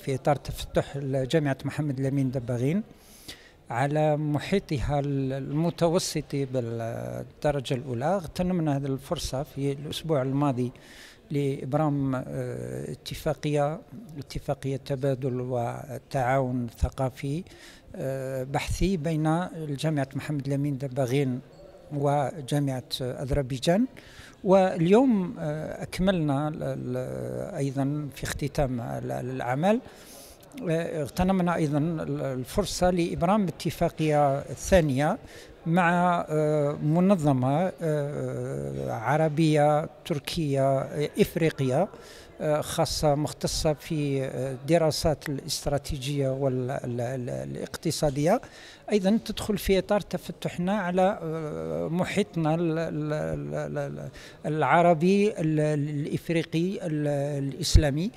في إطار تفتح جامعة محمد الأمين دباغين على محيطها المتوسطي بالدرجة الأولى اغتنمنا هذه الفرصة في الأسبوع الماضي لإبرام آه، اتفاقية اتفاقية تبادل وتعاون ثقافي آه، بحثي بين جامعة محمد الأمين دباغين وجامعة أذربيجان واليوم آه، أكملنا أيضا في اختتام الأعمال آه، اغتنمنا أيضا الفرصة لإبرام اتفاقية ثانية مع آه، منظمة آه، عربية تركية إفريقية آه، خاصة مختصة في الدراسات الاستراتيجية والاقتصادية أيضا تدخل في إطار تفتحنا على محيطنا العربي الإفريقي الإسلامي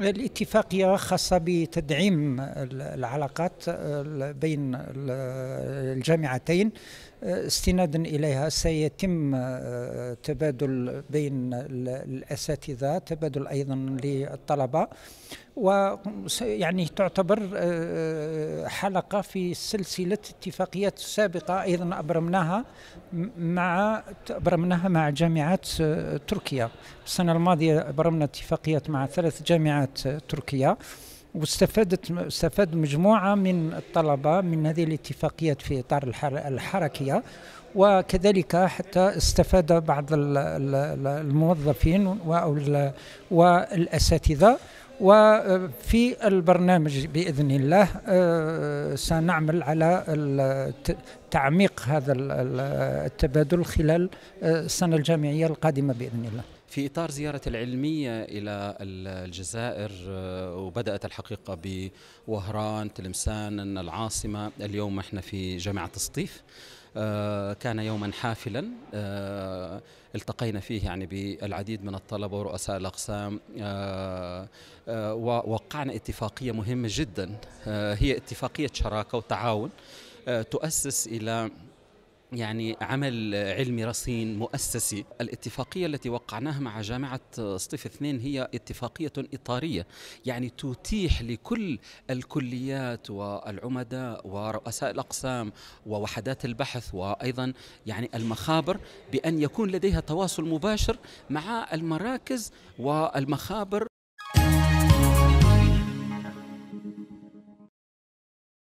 الاتفاقية خاصة بتدعيم العلاقات بين الجامعتين استنادا إليها سيتم آه، تبادل بين الأساتذة تبادل أيضا للطلبة ويعني تعتبر آه، آه، حلقة في سلسلة اتفاقيات سابقة أيضا أبرمناها مع أبرمناها مع جامعات تركيا السنة الماضية أبرمنا اتفاقيات مع ثلاث جامعات تركيا واستفادت استفاد مجموعه من الطلبه من هذه الاتفاقيات في اطار الحركيه وكذلك حتى استفاد بعض الموظفين والاساتذه وفي البرنامج باذن الله آه، سنعمل على تعميق هذا التبادل خلال آه، السنه الجامعيه القادمه باذن الله في إطار زيارة العلمية إلى الجزائر آه، وبدأت الحقيقة بوهران تلمسان العاصمة اليوم احنا في جامعة الصطيف آه، كان يوما حافلا آه، التقينا فيه يعني بالعديد من الطلبه ورؤساء الاقسام ووقعنا اتفاقيه مهمه جدا هي اتفاقيه شراكه وتعاون تؤسس الى يعني عمل علمي رصين مؤسسي الاتفاقية التي وقعناها مع جامعة سطيف اثنين هي اتفاقية إطارية يعني تتيح لكل الكليات والعمداء ورؤساء الأقسام ووحدات البحث وأيضا يعني المخابر بأن يكون لديها تواصل مباشر مع المراكز والمخابر